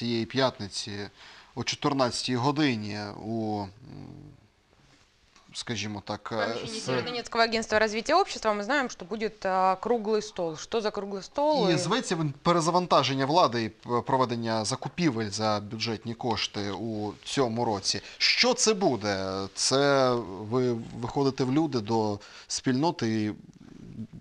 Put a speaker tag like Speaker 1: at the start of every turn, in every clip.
Speaker 1: цієї п'ятниці о 14-й годині у скажімо так. Е, Сєвєродонецького
Speaker 2: агентства розвитку общества ми знаємо, що буде круглий стол. Що за круглий стол? І
Speaker 1: зветься перезавантаження влади і э, проведення закупівель за бюджетні кошти у цьому році. Що це буде? Це ви виходите в люди до спільноти і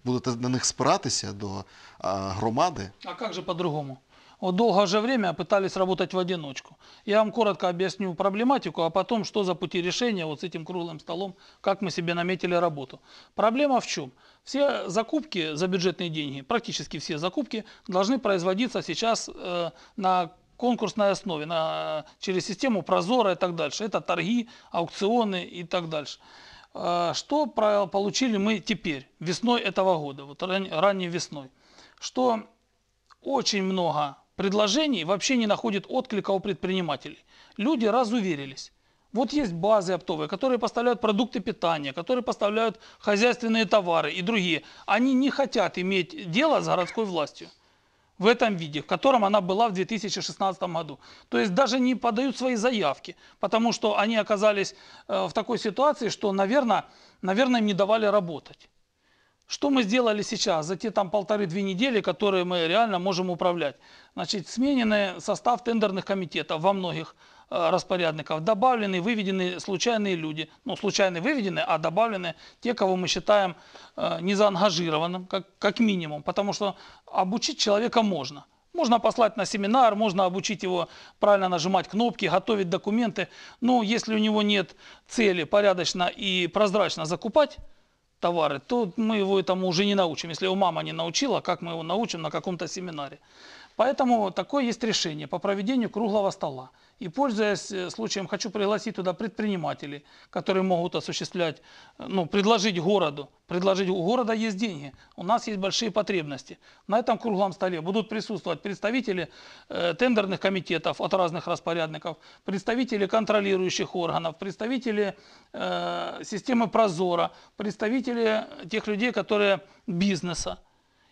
Speaker 1: будете на них спиратися до громади?
Speaker 2: А як же по-другому? долгое же время пытались работать в одиночку. Я вам коротко объясню проблематику, а потом, что за пути решения вот с этим круглым столом, как мы себе наметили работу. Проблема в чем? Все закупки за бюджетные деньги, практически все закупки, должны производиться сейчас э, на конкурсной основе, на, э, через систему Прозора и так дальше. Это торги, аукционы и так дальше. Э, что получили мы теперь, весной этого года, вот ран, ранней весной? Что очень много предложений вообще не находит отклика у предпринимателей. Люди разуверились. Вот есть базы оптовые, которые поставляют продукты питания, которые поставляют хозяйственные товары и другие. Они не хотят иметь дело с городской властью в этом виде, в котором она была в 2016 году. То есть даже не подают свои заявки, потому что они оказались э, в такой ситуации, что, наверное, наверное им не давали работать. Что мы сделали сейчас за те там полторы-две недели, которые мы реально можем управлять? Значит, смененный состав тендерных комитетов во многих э, распорядников, добавлены, выведены случайные люди. Ну, случайные выведены, а добавлены те, кого мы считаем э, незаангажированным, как, как минимум. Потому что обучить человека можно. Можно послать на семинар, можно обучить его правильно нажимать кнопки, готовить документы. Но если у него нет цели порядочно и прозрачно закупать, товары то мы его этому уже не научим если его мама не научила как мы его научим на каком-то семинаре Поэтому такое есть решение по проведению круглого стола. И пользуясь э, случаем, хочу пригласить туда предпринимателей, которые могут осуществлять, э, ну, предложить городу. Предложить, у города есть деньги, у нас есть большие потребности. На этом круглом столе будут присутствовать представители э, тендерных комитетов от разных распорядников, представители контролирующих органов, представители системы Прозора, представители тех людей, которые бизнеса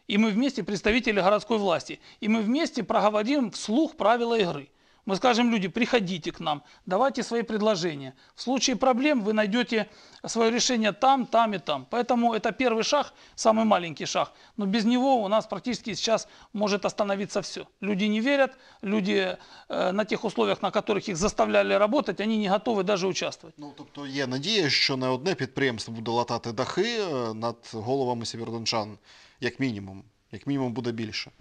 Speaker 2: и мы вместе представители городской власти, и мы вместе проговорим вслух правила игры. Мы скажем люди, приходите к нам, давайте свои предложения. В случае проблем вы найдете свое решение там, там и там. Поэтому это первый шаг, самый маленький шаг. Но без него у нас практически сейчас может остановиться все. Люди не верят, люди э, на тех условиях, на которых их заставляли работать, они не готовы даже участвовать. Ну,
Speaker 1: тобто є надія, що не одне підприємство буде латать дахи над головами сєвєродончан, как минимум, как минимум будет больше.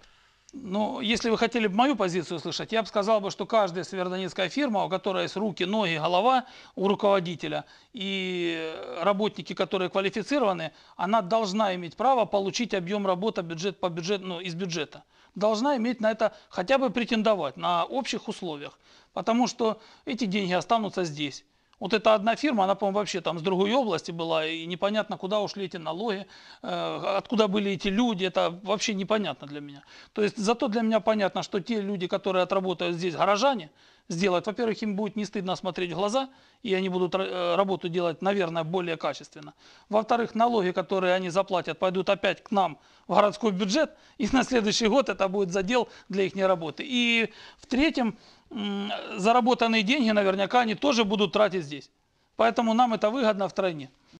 Speaker 2: Ну, если вы хотели бы мою позицию слышать, я бы сказал бы, что каждая северодонецкая фирма, у которой есть руки, ноги, голова у руководителя и работники, которые квалифицированы, она должна иметь право получить объем работы бюджет по бюджету, ну, из бюджета. Должна иметь на это хотя бы претендовать на общих условиях, потому что эти деньги останутся здесь. Вот это одна фирма, она, по-моему, вообще там с другой области была, и непонятно, куда ушли эти налоги, э, откуда были эти люди, это вообще непонятно для меня. То есть зато для меня понятно, что те люди, которые отработают здесь, горожане – сделают. Во-первых, им будет не стыдно смотреть в глаза, и они будут э, работу делать, наверное, более качественно. Во-вторых, налоги, которые они заплатят, пойдут опять к нам в городской бюджет, и на следующий год это будет задел для их работы. И в-третьем, заработанные деньги наверняка они тоже будут тратить здесь. Поэтому нам это выгодно втройне.